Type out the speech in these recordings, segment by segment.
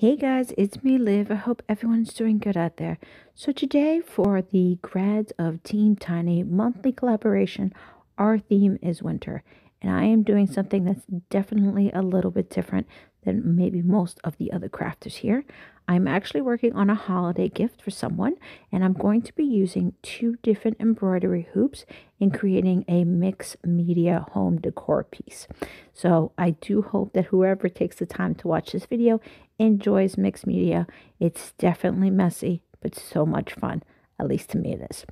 Hey guys, it's me Liv. I hope everyone's doing good out there. So today for the grads of Team Tiny monthly collaboration, our theme is winter. And I am doing something that's definitely a little bit different than maybe most of the other crafters here. I'm actually working on a holiday gift for someone and I'm going to be using two different embroidery hoops in creating a mixed media home decor piece. So I do hope that whoever takes the time to watch this video enjoys mixed media. It's definitely messy, but so much fun. At least to me, it is.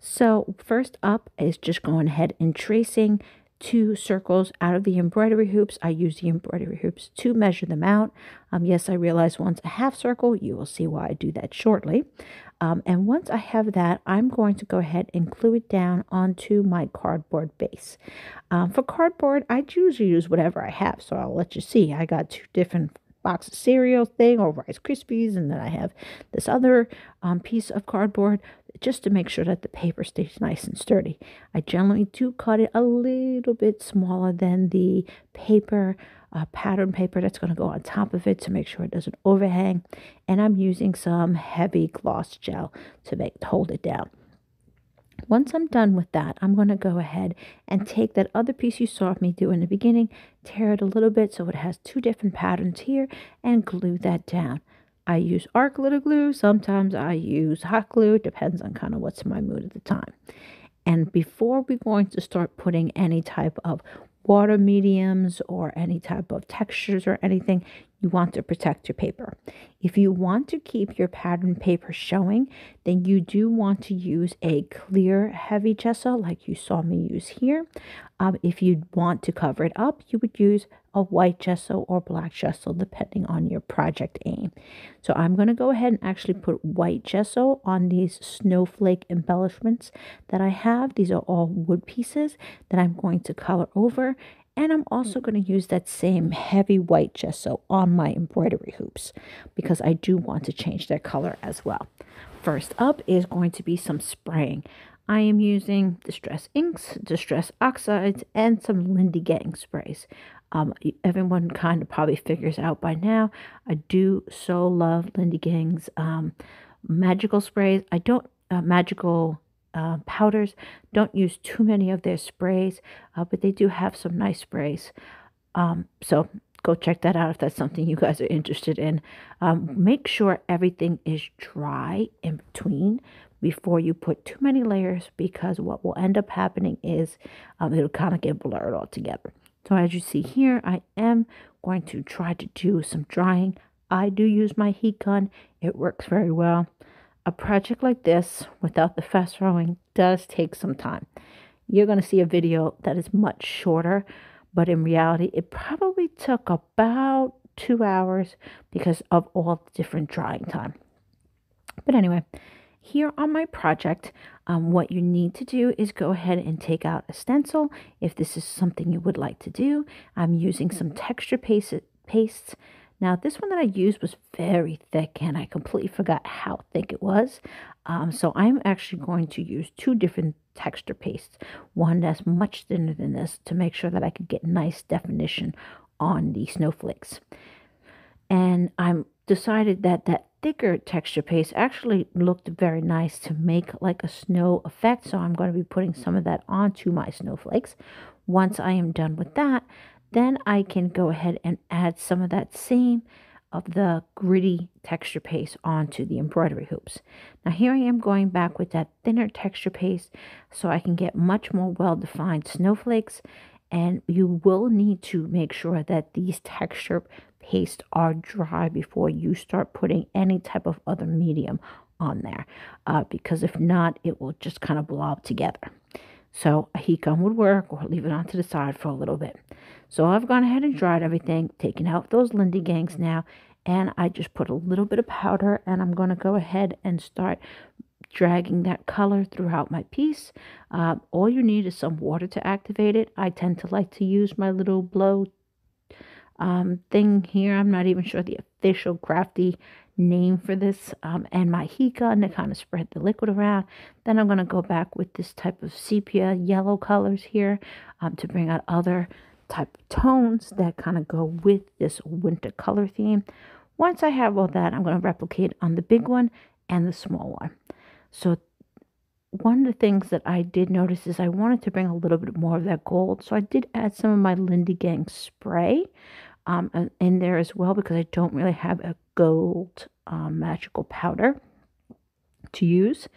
So, first up is just going ahead and tracing two circles out of the embroidery hoops. I use the embroidery hoops to measure them out. Um, yes, I realize once a half circle. You will see why I do that shortly. Um, and once I have that, I'm going to go ahead and glue it down onto my cardboard base. Um, for cardboard, I usually use whatever I have, so I'll let you see. I got two different box of cereal thing or Rice Krispies, and then I have this other um, piece of cardboard just to make sure that the paper stays nice and sturdy. I generally do cut it a little bit smaller than the paper, uh, pattern paper that's going to go on top of it to make sure it doesn't overhang. And I'm using some heavy gloss gel to make hold it down. Once I'm done with that, I'm going to go ahead and take that other piece you saw me do in the beginning, tear it a little bit so it has two different patterns here, and glue that down. I use arc little glue, sometimes I use hot glue, it depends on kind of what's in my mood at the time. And before we're going to start putting any type of water mediums or any type of textures or anything, you want to protect your paper. If you want to keep your pattern paper showing, then you do want to use a clear heavy gesso like you saw me use here. Um, if you want to cover it up, you would use a white gesso or black gesso depending on your project aim. So I'm going to go ahead and actually put white gesso on these snowflake embellishments that I have. These are all wood pieces that I'm going to color over and I'm also mm-hmm. going to use that same heavy white gesso on my embroidery hoops because I do want to change their color as well. First up is going to be some spraying. I am using Distress Inks, Distress Oxides, and some Lindy Gang sprays. Um, everyone kind of probably figures out by now, I do so love Lindy Gang's um, magical sprays. I don't, uh, magical uh, powders. Don't use too many of their sprays, uh, but they do have some nice sprays. Um, so go check that out if that's something you guys are interested in. Um, make sure everything is dry in between before you put too many layers because what will end up happening is um, it'll kind of get blurred all together. So as you see here, I am going to try to do some drying. I do use my heat gun. It works very well a project like this without the fast rowing does take some time. You're going to see a video that is much shorter, but in reality, it probably took about two hours because of all the different drying time. But anyway, here on my project, um, what you need to do is go ahead and take out a stencil if this is something you would like to do. I'm using some texture paste, pastes now, this one that I used was very thick and I completely forgot how thick it was. Um, so I'm actually going to use two different texture pastes. One that's much thinner than this to make sure that I could get nice definition on the snowflakes. And I'm decided that that thicker texture paste actually looked very nice to make like a snow effect. So I'm going to be putting some of that onto my snowflakes. Once I am done with that, then I can go ahead and add some of that same of the gritty texture paste onto the embroidery hoops. Now here I am going back with that thinner texture paste so I can get much more well-defined snowflakes and you will need to make sure that these texture pastes are dry before you start putting any type of other medium on there uh, because if not it will just kind of blob together. So a heat gun would work or leave it onto the side for a little bit. So I've gone ahead and dried everything, taken out those Lindy gangs now, and I just put a little bit of powder and I'm going to go ahead and start dragging that color throughout my piece. Uh, all you need is some water to activate it. I tend to like to use my little blow um, thing here. I'm not even sure the official crafty name for this um, and my heat gun to kind of spread the liquid around. Then I'm going to go back with this type of sepia yellow colors here um, to bring out other type of tones that kind of go with this winter color theme. Once I have all that, I'm going to replicate on the big one and the small one. So one of the things that I did notice is I wanted to bring a little bit more of that gold. So I did add some of my Lindy Gang spray um, in there as well because I don't really have a gold um, magical powder to use.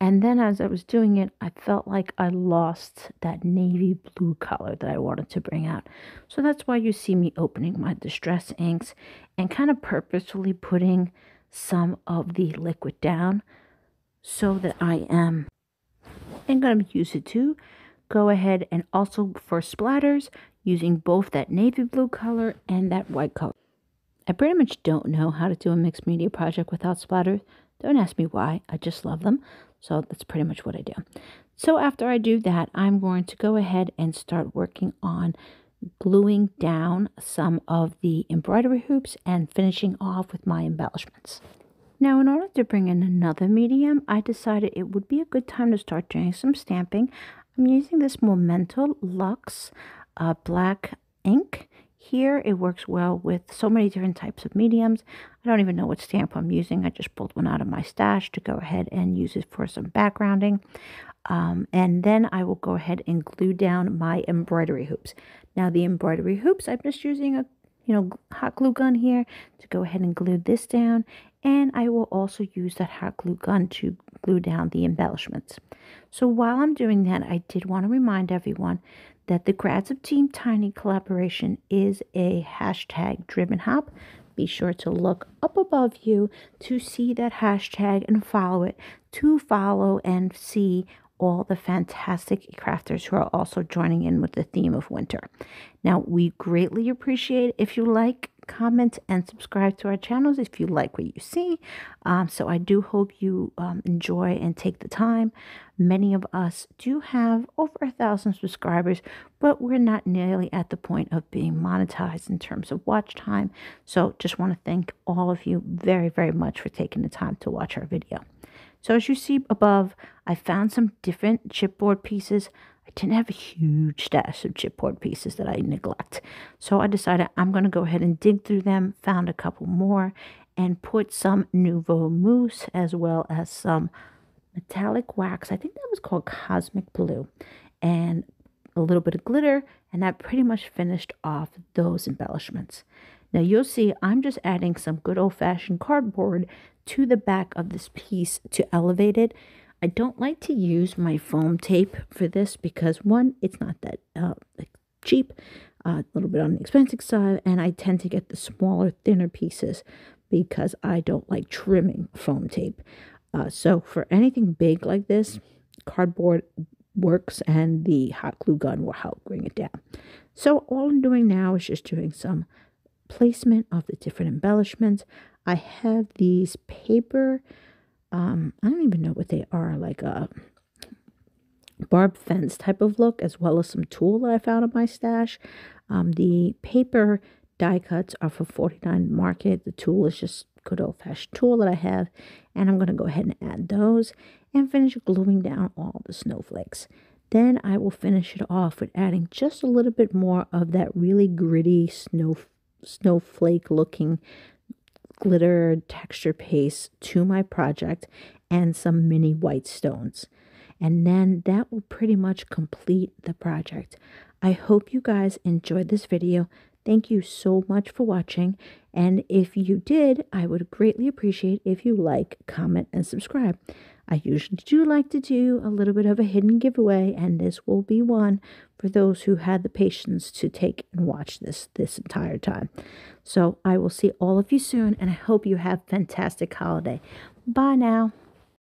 And then as I was doing it, I felt like I lost that navy blue color that I wanted to bring out. So that's why you see me opening my Distress inks and kind of purposefully putting some of the liquid down so that I am and going to use it to Go ahead and also for splatters using both that navy blue color and that white color. I pretty much don't know how to do a mixed media project without splatters. Don't ask me why, I just love them. So that's pretty much what I do. So after I do that, I'm going to go ahead and start working on gluing down some of the embroidery hoops and finishing off with my embellishments. Now in order to bring in another medium, I decided it would be a good time to start doing some stamping. I'm using this Momento Luxe uh, black ink here it works well with so many different types of mediums. I don't even know what stamp I'm using. I just pulled one out of my stash to go ahead and use it for some backgrounding. Um, and then I will go ahead and glue down my embroidery hoops. Now the embroidery hoops, I'm just using a you know, hot glue gun here to go ahead and glue this down. And I will also use that hot glue gun to glue down the embellishments. So while I'm doing that, I did want to remind everyone that the Grads of Team Tiny collaboration is a hashtag driven hop. Be sure to look up above you to see that hashtag and follow it to follow and see all the fantastic crafters who are also joining in with the theme of winter. Now, we greatly appreciate if you like comment and subscribe to our channels if you like what you see. Um, so I do hope you um, enjoy and take the time. Many of us do have over a thousand subscribers, but we're not nearly at the point of being monetized in terms of watch time. So just want to thank all of you very, very much for taking the time to watch our video. So as you see above, I found some different chipboard pieces I didn't have a huge stash of chipboard pieces that I neglect. So I decided I'm going to go ahead and dig through them, found a couple more, and put some Nouveau Mousse as well as some metallic wax. I think that was called Cosmic Blue. And a little bit of glitter, and that pretty much finished off those embellishments. Now you'll see I'm just adding some good old fashioned cardboard to the back of this piece to elevate it I don't like to use my foam tape for this because one, it's not that uh, cheap, uh, a little bit on the expensive side, and I tend to get the smaller, thinner pieces because I don't like trimming foam tape. Uh, so for anything big like this, cardboard works and the hot glue gun will help bring it down. So all I'm doing now is just doing some placement of the different embellishments. I have these paper um, I don't even know what they are, like a barb fence type of look, as well as some tool that I found in my stash. Um, the paper die cuts are for 49 market. The tool is just good old fashioned tool that I have, and I'm going to go ahead and add those and finish gluing down all the snowflakes. Then I will finish it off with adding just a little bit more of that really gritty snow snowflake looking glitter texture paste to my project and some mini white stones. And then that will pretty much complete the project. I hope you guys enjoyed this video. Thank you so much for watching. And if you did, I would greatly appreciate if you like, comment, and subscribe. I usually do like to do a little bit of a hidden giveaway, and this will be one for those who had the patience to take and watch this this entire time. So I will see all of you soon, and I hope you have fantastic holiday. Bye now.